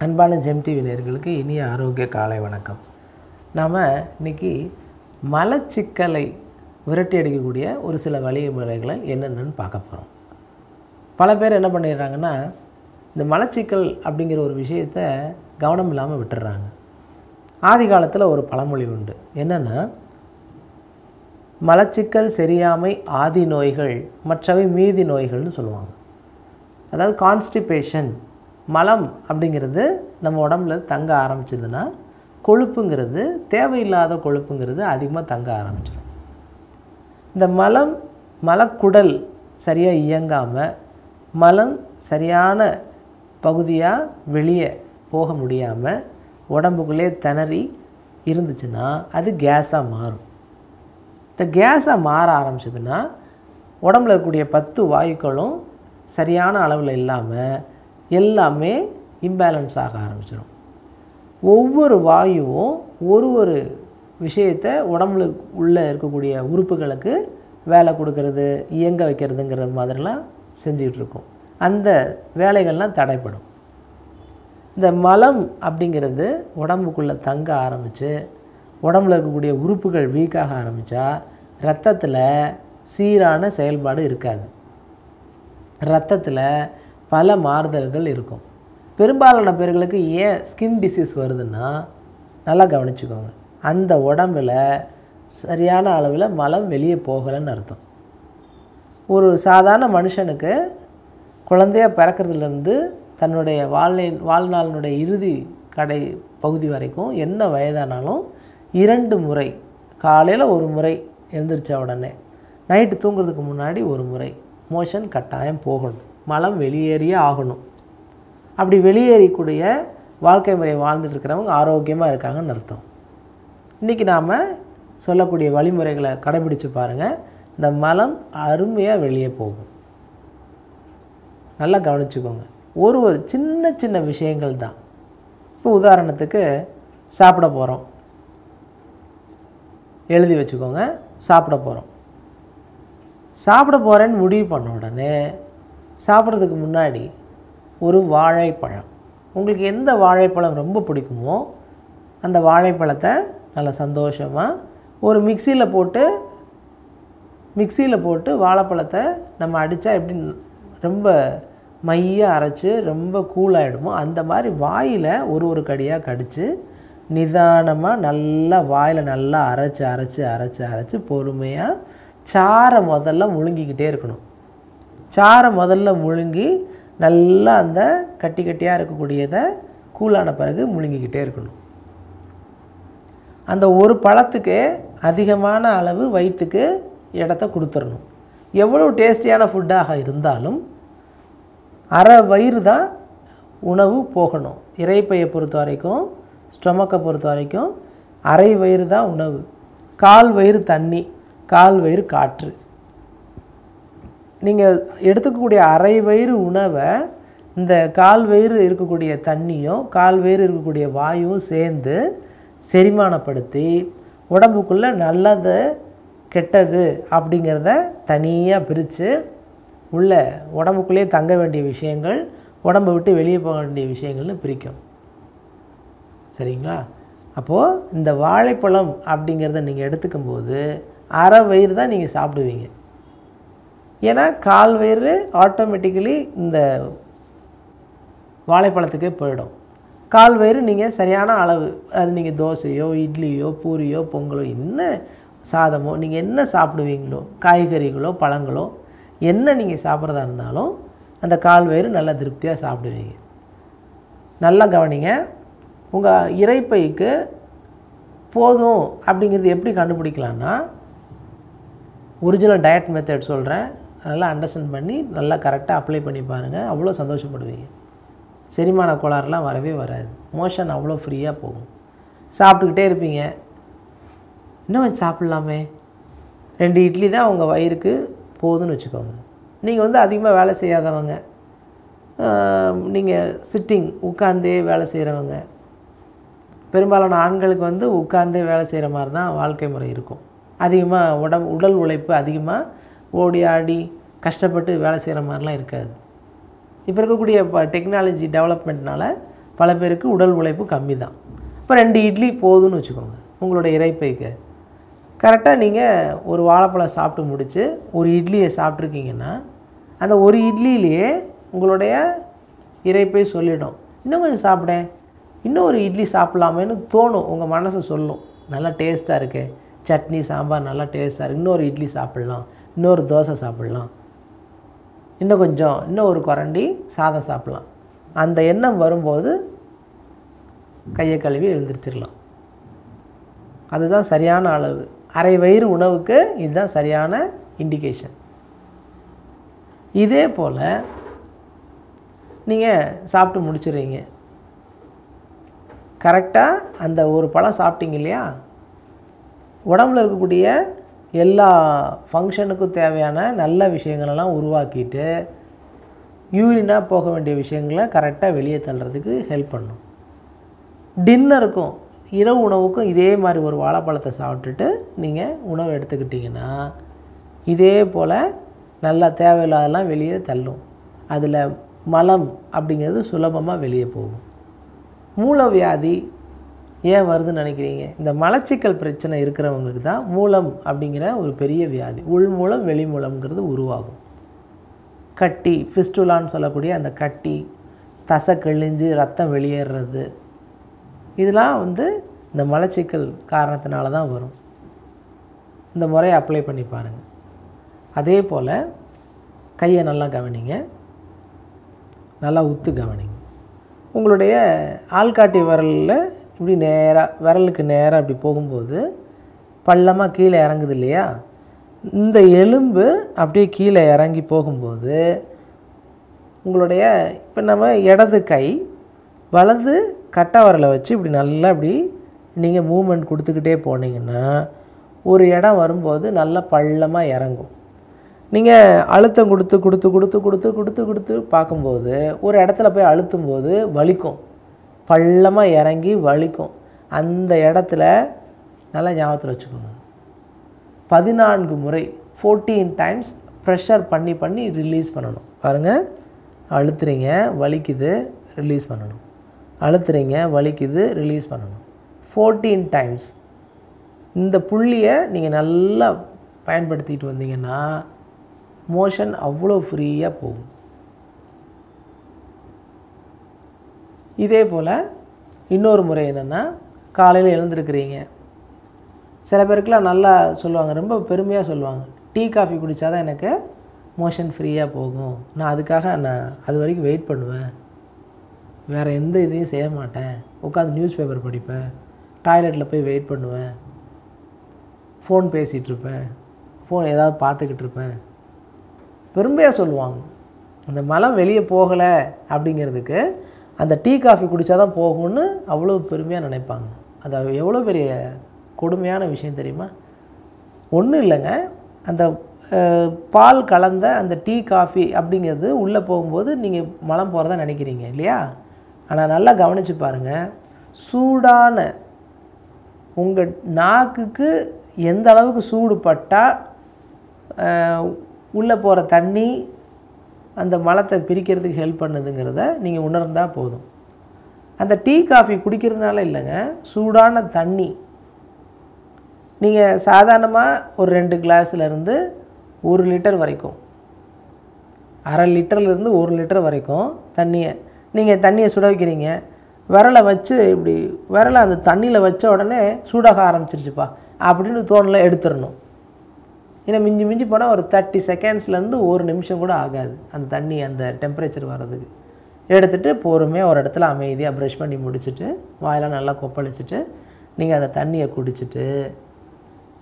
அன்பான ஜெம்டிவி நேர்களுக்கு இனிய ஆரோக்கிய காலை வணக்கம் நாம் இன்றைக்கி மலச்சிக்கலை விரட்டி அடிக்கக்கூடிய ஒரு சில வழிமுறைகளை என்னென்னு பார்க்க போகிறோம் பல பேர் என்ன பண்ணிடுறாங்கன்னா இந்த மலச்சிக்கல் அப்படிங்கிற ஒரு விஷயத்த கவனம் இல்லாமல் விட்டுடுறாங்க ஆதி காலத்தில் ஒரு பழமொழி உண்டு என்னென்னா மலச்சிக்கல் சரியாமை ஆதி நோய்கள் மற்றவை மீதி நோய்கள்னு சொல்லுவாங்க அதாவது கான்ஸ்டிபேஷன் மலம் அப்படிங்கிறது நம்ம உடம்புல தங்க ஆரம்பிச்சதுன்னா கொழுப்புங்கிறது தேவையில்லாத கொழுப்புங்கிறது அதிகமாக தங்க ஆரம்பிச்சிடும் இந்த மலம் மலக்குடல் சரியாக இயங்காமல் மலம் சரியான பகுதியாக வெளியே போக முடியாமல் உடம்புக்குள்ளே திணறி இருந்துச்சுன்னா அது கேஸாக மாறும் இந்த கேஸாக மாற ஆரம்பிச்சதுன்னா உடம்புல இருக்கக்கூடிய பத்து வாயுக்களும் சரியான அளவில் இல்லாமல் எல்லாமே இம்பேலன்ஸ் ஆக ஆரம்பிச்சிடும் ஒவ்வொரு வாயுவும் ஒரு ஒரு விஷயத்தை உடம்புல உள்ளே இருக்கக்கூடிய உறுப்புகளுக்கு வேலை கொடுக்கறது இயங்க வைக்கிறதுங்கிற மாதிரிலாம் செஞ்சிகிட்ருக்கோம் அந்த வேலைகள்லாம் தடைப்படும் இந்த மலம் அப்படிங்கிறது உடம்புக்குள்ளே தங்க ஆரம்பித்து உடம்புல இருக்கக்கூடிய உறுப்புகள் வீக்காக ஆரம்பித்தா ரத்தத்தில் சீரான செயல்பாடு இருக்காது ரத்தத்தில் பல மாறுதல்கள் இருக்கும் பெரும்பாலான பேர்களுக்கு ஏன் ஸ்கின் டிசீஸ் வருதுன்னா நல்லா கவனிச்சுக்கோங்க அந்த உடம்பில் சரியான அளவில் மலம் வெளியே போகலைன்னு அர்த்தம் ஒரு சாதாரண மனுஷனுக்கு குழந்தையாக பிறக்கிறதுலேருந்து தன்னுடைய வாழ்நை வாழ்நாளினுடைய இறுதி கடை பகுதி வரைக்கும் என்ன வயதானாலும் இரண்டு முறை காலையில் ஒரு முறை எழுந்திரிச்ச உடனே நைட்டு தூங்குறதுக்கு முன்னாடி ஒரு முறை மோஷன் கட்டாயம் போகணும் மலம் வெளியேறியே ஆகணும் அப்படி வெளியேறக்கூடிய வாழ்க்கை முறை வாழ்ந்துட்டு இருக்கிறவங்க ஆரோக்கியமாக இருக்காங்கன்னு அர்த்தம் இன்றைக்கி நாம் சொல்லக்கூடிய வழிமுறைகளை கடைபிடிச்சு பாருங்கள் இந்த மலம் அருமையாக வெளியே போகும் நல்லா கவனிச்சுக்கோங்க ஒரு ஒரு சின்ன சின்ன விஷயங்கள் தான் இப்போ உதாரணத்துக்கு சாப்பிட போகிறோம் எழுதி வச்சுக்கோங்க சாப்பிட போகிறோம் சாப்பிட போகிறேன்னு முடிவு பண்ண உடனே சாப்பிட்றதுக்கு முன்னாடி ஒரு வாழைப்பழம் உங்களுக்கு எந்த வாழைப்பழம் ரொம்ப பிடிக்குமோ அந்த வாழைப்பழத்தை நல்லா சந்தோஷமாக ஒரு மிக்சியில் போட்டு மிக்சியில் போட்டு வாழைப்பழத்தை நம்ம அடித்தா எப்படி ரொம்ப மையாக அரைச்சி ரொம்ப கூலாகிடுமோ அந்த மாதிரி வாயில் ஒரு ஒரு கடியாக கடித்து நிதானமாக நல்லா வாயில் நல்லா அரைச்சி அரைச்சி அரைச்சி அரைச்சி பொறுமையாக சாரை முதல்ல முழுங்கிக்கிட்டே இருக்கணும் சாரை முதல்ல முழுங்கி நல்லா அந்த கட்டி கட்டியாக இருக்கக்கூடியதை கூலான பிறகு முழுங்கிக்கிட்டே இருக்கணும் அந்த ஒரு பழத்துக்கு அதிகமான அளவு வயிற்றுக்கு இடத்த கொடுத்துடணும் எவ்வளோ டேஸ்டியான ஃபுட்டாக இருந்தாலும் அரை வயிறு தான் உணவு போகணும் இறைப்பையை பொறுத்த வரைக்கும் ஸ்டொமக்கை பொறுத்த வரைக்கும் அரை வயிறு தான் உணவு கால் வயிறு தண்ணி கால் வயிறு காற்று நீங்கள் எடுத்துக்கக்கூடிய அரை வயிறு உணவை இந்த கால் வயிறு இருக்கக்கூடிய தண்ணியும் கால் வயிறு இருக்கக்கூடிய வாயும் சேர்ந்து செரிமானப்படுத்தி உடம்புக்குள்ளே நல்லது கெட்டது அப்படிங்கிறத தனியாக பிரித்து உள்ளே உடம்புக்குள்ளேயே தங்க வேண்டிய விஷயங்கள் உடம்பை விட்டு வெளியே போக வேண்டிய விஷயங்கள்னு பிரிக்கும் சரிங்களா அப்போது இந்த வாழைப்பழம் அப்படிங்கிறத நீங்கள் எடுத்துக்கும் போது அரை வயிறு தான் நீங்கள் சாப்பிடுவீங்க ஏன்னா கால் வயிறு ஆட்டோமேட்டிக்கலி இந்த வாழைப்பழத்துக்கே போயிடும் கால் வயிறு நீங்கள் சரியான அளவு அது நீங்கள் தோசையோ இட்லியோ பூரியோ பொங்கலோ என்ன சாதமோ நீங்கள் என்ன சாப்பிடுவீங்களோ காய்கறிகளோ பழங்களோ என்ன நீங்கள் சாப்பிட்றதா இருந்தாலும் அந்த கால் வயிறு நல்லா திருப்தியாக சாப்பிடுவீங்க நல்லா கவனிங்க உங்கள் இறைப்பைக்கு போதும் அப்படிங்கிறது எப்படி கண்டுபிடிக்கலான்னா ஒரிஜினல் டயட் மெத்தட் சொல்கிறேன் நல்லா அண்டர்ஸ்டாண்ட் பண்ணி நல்லா கரெக்டாக அப்ளை பண்ணி பாருங்கள் அவ்வளோ சந்தோஷப்படுவீங்க செரிமான கோளாறுலாம் வரவே வராது மோஷன் அவ்வளோ ஃப்ரீயாக போகும் சாப்பிட்டுக்கிட்டே இருப்பீங்க இன்னும் சாப்பிட்லாமே ரெண்டு இட்லி தான் உங்கள் வயிறுக்கு போதுன்னு வச்சுக்கோங்க நீங்கள் வந்து அதிகமாக வேலை செய்யாதவங்க நீங்கள் சிட்டிங் உட்காந்தே வேலை செய்கிறவங்க பெரும்பாலான ஆண்களுக்கு வந்து உட்காந்தே வேலை செய்கிற மாதிரி தான் வாழ்க்கை முறை இருக்கும் அதிகமாக உடம்பு உடல் உழைப்பு அதிகமாக ஓடி ஆடி கஷ்டப்பட்டு வேலை செய்கிற மாதிரிலாம் இருக்காது இப்போ இருக்கக்கூடிய டெக்னாலஜி டெவலப்மெண்ட்னால் பல பேருக்கு உடல் உழைப்பு கம்மி தான் இப்போ ரெண்டு இட்லி போதும்னு வச்சுக்கோங்க உங்களோட இறைப்பைக்கு கரெக்டாக நீங்கள் ஒரு வாழைப்பழம் சாப்பிட்டு முடித்து ஒரு இட்லியை சாப்பிட்ருக்கீங்கன்னா அந்த ஒரு இட்லியிலேயே உங்களுடைய இறைப்பை சொல்லிடும் இன்னும் கொஞ்சம் சாப்பிடேன் இன்னும் ஒரு இட்லி சாப்பிட்லாமேன்னு தோணும் உங்கள் மனசை சொல்லும் நல்லா டேஸ்ட்டாக இருக்குது சட்னி சாம்பார் நல்லா டேஸ்ட்டாக இருக்குது இன்னொரு இட்லி சாப்பிட்லாம் இன்னொரு தோசை சாப்பிட்லாம் இன்னும் கொஞ்சம் இன்னும் ஒரு குரண்டி சாதம் சாப்பிட்லாம் அந்த எண்ணம் வரும்போது கையை கழுவி எழுந்திரிச்சிடலாம் அதுதான் சரியான அளவு அரை வயிறு உணவுக்கு இதுதான் சரியான இண்டிகேஷன் இதே போல் நீங்கள் சாப்பிட்டு முடிச்சுடுறீங்க கரெக்டாக அந்த ஒரு பழம் சாப்பிட்டீங்க இல்லையா உடம்புல இருக்கக்கூடிய எல்லா ஃபங்க்ஷனுக்கும் தேவையான நல்ல விஷயங்களெல்லாம் உருவாக்கிட்டு யூரினாக போக வேண்டிய விஷயங்களை கரெக்டாக வெளியே தள்ளுறதுக்கு ஹெல்ப் பண்ணும் டின்னருக்கும் இரவு உணவுக்கும் இதே மாதிரி ஒரு வாழைப்பழத்தை சாப்பிட்டுட்டு நீங்கள் உணவு எடுத்துக்கிட்டிங்கன்னா இதே போல் நல்லா தேவையில்லாதெல்லாம் வெளியே தள்ளும் அதில் மலம் அப்படிங்கிறது சுலபமாக வெளியே போகும் மூலவியாதி ஏன் வருதுன்னு நினைக்கிறீங்க இந்த மலச்சிக்கல் பிரச்சனை இருக்கிறவங்களுக்கு தான் மூலம் அப்படிங்கிற ஒரு பெரிய வியாதி உள் மூலம் வெளி மூலம்ங்கிறது உருவாகும் கட்டி ஃபிஸ்டுலான்னு சொல்லக்கூடிய அந்த கட்டி தசை கழிஞ்சு ரத்தம் வெளியேறது இதெல்லாம் வந்து இந்த மலச்சிக்கல் காரணத்தினால தான் வரும் இந்த முறையை அப்ளை பண்ணி பாருங்கள் அதே போல் கையை நல்லா கவனிங்க நல்லா உத்து கவனிங்க உங்களுடைய ஆள்காட்டி வரலில் இப்படி நேராக விரலுக்கு நேராக இப்படி போகும்போது பள்ளமாக கீழே இறங்குது இல்லையா இந்த எலும்பு அப்படியே கீழே இறங்கி போகும்போது உங்களுடைய இப்போ நம்ம இடது கை வலது கட்டவரலை வச்சு இப்படி நல்லா இப்படி நீங்கள் மூமெண்ட் கொடுத்துக்கிட்டே போனீங்கன்னா ஒரு இடம் வரும்போது நல்லா பள்ளமாக இறங்கும் நீங்கள் அழுத்தம் கொடுத்து கொடுத்து கொடுத்து கொடுத்து கொடுத்து கொடுத்து பார்க்கும்போது ஒரு இடத்துல போய் அழுத்தும் போது வலிக்கும் பள்ளமாக இறங்கி வலிக்கும் அந்த இடத்துல நல்லா ஞாபகத்தில் வச்சுக்கணும் பதினான்கு முறை ஃபோர்டீன் டைம்ஸ் ப்ரெஷர் பண்ணி பண்ணி ரிலீஸ் பண்ணணும் பாருங்கள் அழுத்துறீங்க வலிக்குது ரிலீஸ் பண்ணணும் அழுத்துறீங்க வலிக்குது ரிலீஸ் பண்ணணும் ஃபோர்டீன் டைம்ஸ் இந்த புள்ளியை நீங்கள் நல்லா பயன்படுத்திக்கிட்டு வந்தீங்கன்னா மோஷன் அவ்வளோ ஃப்ரீயாக போகும் இதே போல் இன்னொரு முறை என்னென்னா காலையில் எழுந்திருக்கிறீங்க சில பேருக்குலாம் நல்லா சொல்லுவாங்க ரொம்ப பெருமையாக சொல்லுவாங்க டீ காஃபி குடித்தா தான் எனக்கு மோஷன் ஃப்ரீயாக போகும் நான் அதுக்காக நான் அது வரைக்கும் வெயிட் பண்ணுவேன் வேறு எந்த இதையும் செய்ய மாட்டேன் உட்காந்து நியூஸ் பேப்பர் படிப்பேன் டாய்லெட்டில் போய் வெயிட் பண்ணுவேன் ஃபோன் பேசிகிட்ருப்பேன் ஃபோன் ஏதாவது பார்த்துக்கிட்டு இருப்பேன் பெருமையாக சொல்லுவாங்க அந்த மலம் வெளியே போகலை அப்படிங்கிறதுக்கு அந்த டீ காஃபி குடித்தா தான் போகும்னு அவ்வளோ பெருமையாக நினைப்பாங்க அது எவ்வளோ பெரிய கொடுமையான விஷயம் தெரியுமா ஒன்றும் இல்லைங்க அந்த பால் கலந்த அந்த டீ காஃபி அப்படிங்கிறது உள்ளே போகும்போது நீங்கள் மலம் போகிறதா நினைக்கிறீங்க இல்லையா ஆனால் நல்லா கவனித்து பாருங்கள் சூடான உங்கள் நாக்குக்கு எந்த அளவுக்கு சூடு பட்டால் உள்ளே போகிற தண்ணி அந்த மலத்தை பிரிக்கிறதுக்கு ஹெல்ப் பண்ணுதுங்கிறத நீங்கள் உணர்ந்தால் போதும் அந்த டீ காஃபி குடிக்கிறதுனால இல்லைங்க சூடான தண்ணி நீங்கள் சாதாரணமாக ஒரு ரெண்டு கிளாஸ்லேருந்து ஒரு லிட்டர் வரைக்கும் அரை லிட்டர்லேருந்து ஒரு லிட்டர் வரைக்கும் தண்ணியை நீங்கள் தண்ணியை சுட வைக்கிறீங்க விரலை வச்சு இப்படி விரலை அந்த தண்ணியில் வச்ச உடனே சூடாக ஆரம்பிச்சிருச்சுப்பா அப்படின்னு தோணலை எடுத்துடணும் ஏன்னா மிஞ்சி மிஞ்சி போனால் ஒரு தேர்ட்டி செகண்ட்ஸ்லேருந்து ஒரு நிமிஷம் கூட ஆகாது அந்த தண்ணி அந்த டெம்பரேச்சர் வர்றதுக்கு எடுத்துகிட்டு பொறுமையாக ஒரு இடத்துல அமைதியாக ப்ரஷ் பண்ணி முடிச்சுட்டு வாயெல்லாம் நல்லா கொப்பளிச்சுட்டு நீங்கள் அந்த தண்ணியை குடிச்சிட்டு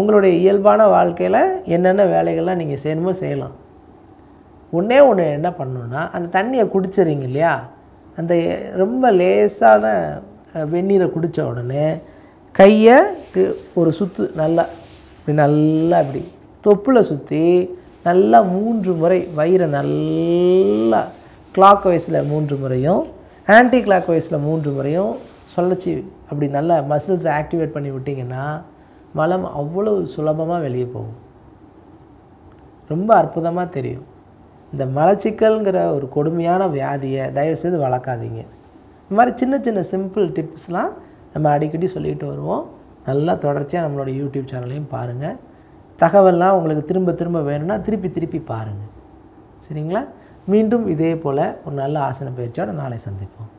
உங்களுடைய இயல்பான வாழ்க்கையில் என்னென்ன வேலைகள்லாம் நீங்கள் செய்யணுமோ செய்யலாம் ஒன்றே ஒன்று என்ன பண்ணணுன்னா அந்த தண்ணியை குடிச்சிடுறீங்க இல்லையா அந்த ரொம்ப லேசான வெந்நீரை குடித்த உடனே கையை ஒரு சுற்று நல்லா இப்படி நல்லா இப்படி தொப்பில் சுற்றி நல்லா மூன்று முறை வயிறை நல்லா கிளாக் வைஸில் மூன்று முறையும் ஆன்டி கிளாக் வைஸில் மூன்று முறையும் சொல்லச்சி அப்படி நல்லா மசில்ஸை ஆக்டிவேட் பண்ணி விட்டிங்கன்னா மலம் அவ்வளோ சுலபமாக வெளியே போகும் ரொம்ப அற்புதமாக தெரியும் இந்த மலச்சிக்கல்ங்கிற ஒரு கொடுமையான வியாதியை தயவுசெய்து வளர்க்காதீங்க இந்த மாதிரி சின்ன சின்ன சிம்பிள் டிப்ஸ்லாம் நம்ம அடிக்கடி சொல்லிக்கிட்டு வருவோம் நல்லா தொடர்ச்சியாக நம்மளோட யூடியூப் சேனலையும் பாருங்கள் தகவல்லாம் உங்களுக்கு திரும்ப திரும்ப வேணும்னா திருப்பி திருப்பி பாருங்கள் சரிங்களா மீண்டும் இதே போல் ஒரு நல்ல ஆசன பயிற்சியோடு நாளை சந்திப்போம்